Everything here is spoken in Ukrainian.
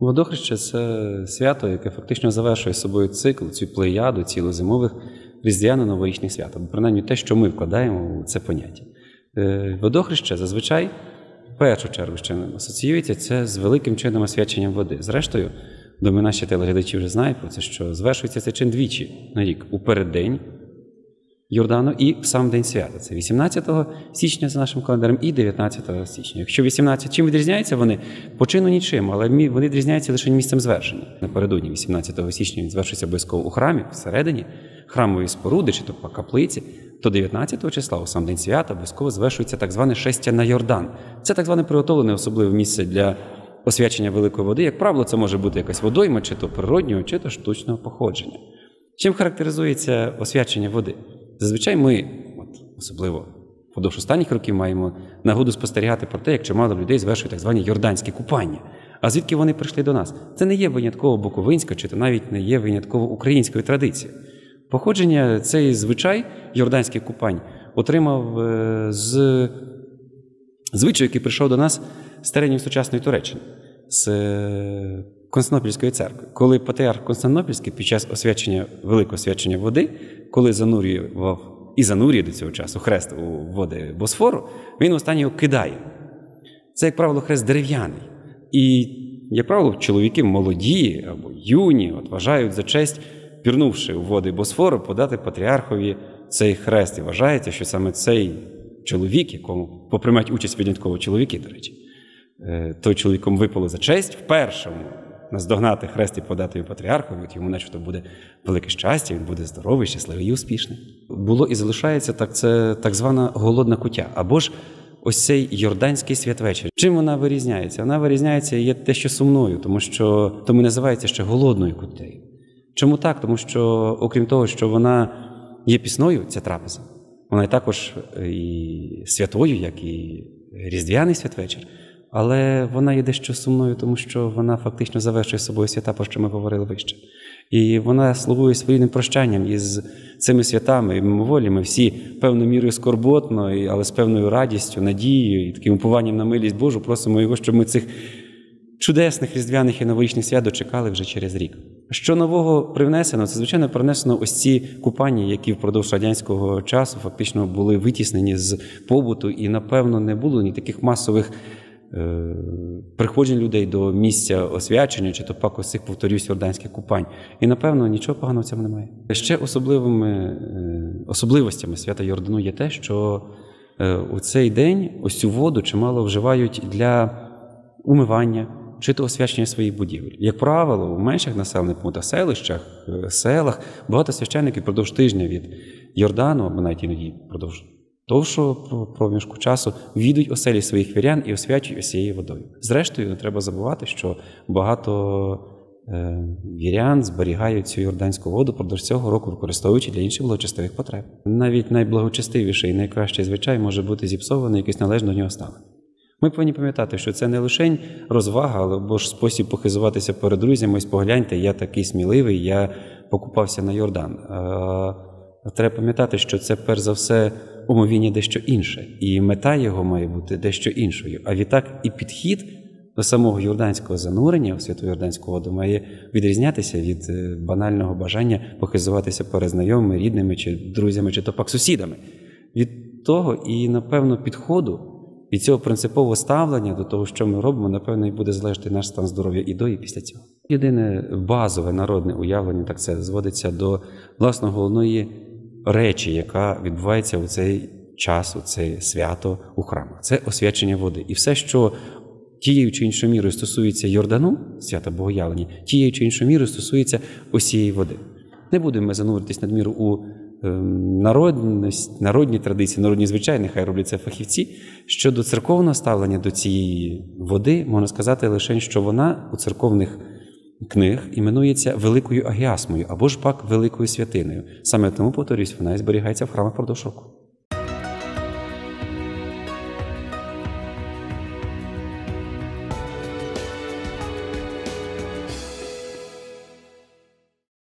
Водохреще це свято, яке фактично завершує собою цикл, цю плеяду цілозимових різдвяно-новорічних свят, або принаймні те, що ми вкладаємо у це поняття. Е, Водохреща зазвичай, в першу чергу, ще асоціюється це з великим чином освяченням води. Зрештою, думаю, наші телеглядачі вже знають про це, що звершується цей чин двічі на рік у переддень Йордану і в сам день свята. Це 18 січня за нашим календарем і 19 січня. Якщо 18, чим відрізняються вони? По чину нічим, але вони відрізняються лише місцем звершення. Напередодні 18 січня він звершується обов'язково у храмі, всередині храмової споруди, чи то по каплиці, то 19 числа, у сам день свята, обов'язково звершується так зване шестя на Йордан. Це так зване приготовлене особливе місце для. Освячення великої води, як правило, це може бути якась водойма, чи то природнього, чи то штучного походження. Чим характеризується освячення води? Зазвичай ми, от, особливо впродовж останніх років, маємо нагоду спостерігати про те, як чимало людей звершують так звані йорданські купання. А звідки вони прийшли до нас? Це не є винятково буковинська чи то навіть не є винятково українською традицією. Походження цей звичай йорданських купань отримав е, з звичаю, який прийшов до нас з теренів сучасної Туреччини. з е, Константинопольської церкви, коли патріарх Константинопольський під час освячення, великого освячення води, коли занурював і занурює до цього часу хрест у води Босфору, він останній його кидає. Це, як правило, хрест дерев'яний. І, як правило, чоловіки молоді або юні от, вважають за честь, пірнувши у води Босфору, подати патріархові цей хрест. І вважається, що саме цей чоловік, якому поприймають участь винятково, чоловіки, до речі, е, той чоловіком випало за честь в першому наздогнати хрест і подати його патріарху, як йому, начебто, буде велике щастя, він буде здоровий, щасливий і успішний. Було і залишається так, це так звана голодна кутя. або ж Ось цей Йорданський святвечір. Чим вона вирізняється? Вона вирізняється і є те, що сумною, тому що тому називається ще голодною кутею. Чому так? Тому що, окрім того, що вона є пісною, ця трапеза, вона і також е, і святою, як і різдвяний святвечір але вона є дещо сумною, тому що вона фактично завершує собою свята, про що ми говорили вище. І вона слугує своїм прощанням із цими святами і мимоволі. Ми всі певною мірою скорботно, але з певною радістю, надією і таким упуванням на милість Божу просимо його, щоб ми цих чудесних різдвяних і новорічних свят дочекали вже через рік. Що нового привнесено, це звичайно принесено ось ці купання, які впродовж радянського часу фактично були витіснені з побуту, і напевно не було ні таких масових. Е, приходження людей до місця освячення чи то пак ось цих, повторюсь, орденських купань. І напевно нічого поганого в цьому немає. Ще особливими е, особливостями свята Йордану є те, що е, у цей день ось цю воду чимало вживають для умивання чи то освячення своїх будівель. Як правило, у менших населених пунктах, селищах, селах багато священиків впродовж тижня від Йордану, або навіть іноді впродовж довшого проміжку часу відуть оселі своїх вірян і освячують осією водою. Зрештою, не треба забувати, що багато е, вірян зберігають цю Йорданську воду продовж цього року, використовуючи для інших благочестивих потреб. Навіть найблагочестивіший і найкращий звичай може бути зіпсований якийсь належно до нього ставлення. Ми повинні пам'ятати, що це не лише розвага, або ж спосіб похизуватися перед друзями, ось погляньте, я такий сміливий, я покупався на Йордан. Треба пам'ятати, що це перш за все умовіння дещо інше, і мета його має бути дещо іншою. А відтак і підхід до самого юрданського занурення в святу юрданську воду має відрізнятися від е, банального бажання похизуватися перед знайомими, рідними чи друзями, чи то пак сусідами. Від того і, напевно, підходу від цього принципового ставлення до того, що ми робимо, напевно, і буде залежати наш стан здоров'я і до, і після цього. Єдине базове народне уявлення, так це зводиться до власного головної речі, яка відбувається у цей час, у це свято у храмах. Це освячення води. І все, що тією чи іншою мірою стосується Йордану, свята Богоявлення, тією чи іншою мірою стосується усієї води. Не будемо ми зануритись надміру у ем, народність, народні традиції, народні звичайні, хай роблять це фахівці. Щодо церковного ставлення до цієї води, можна сказати лише, що вона у церковних книг іменується великою агіасмою або ж пак великою святиною. Саме тому повторюсь, вона і зберігається в храмах продовж року.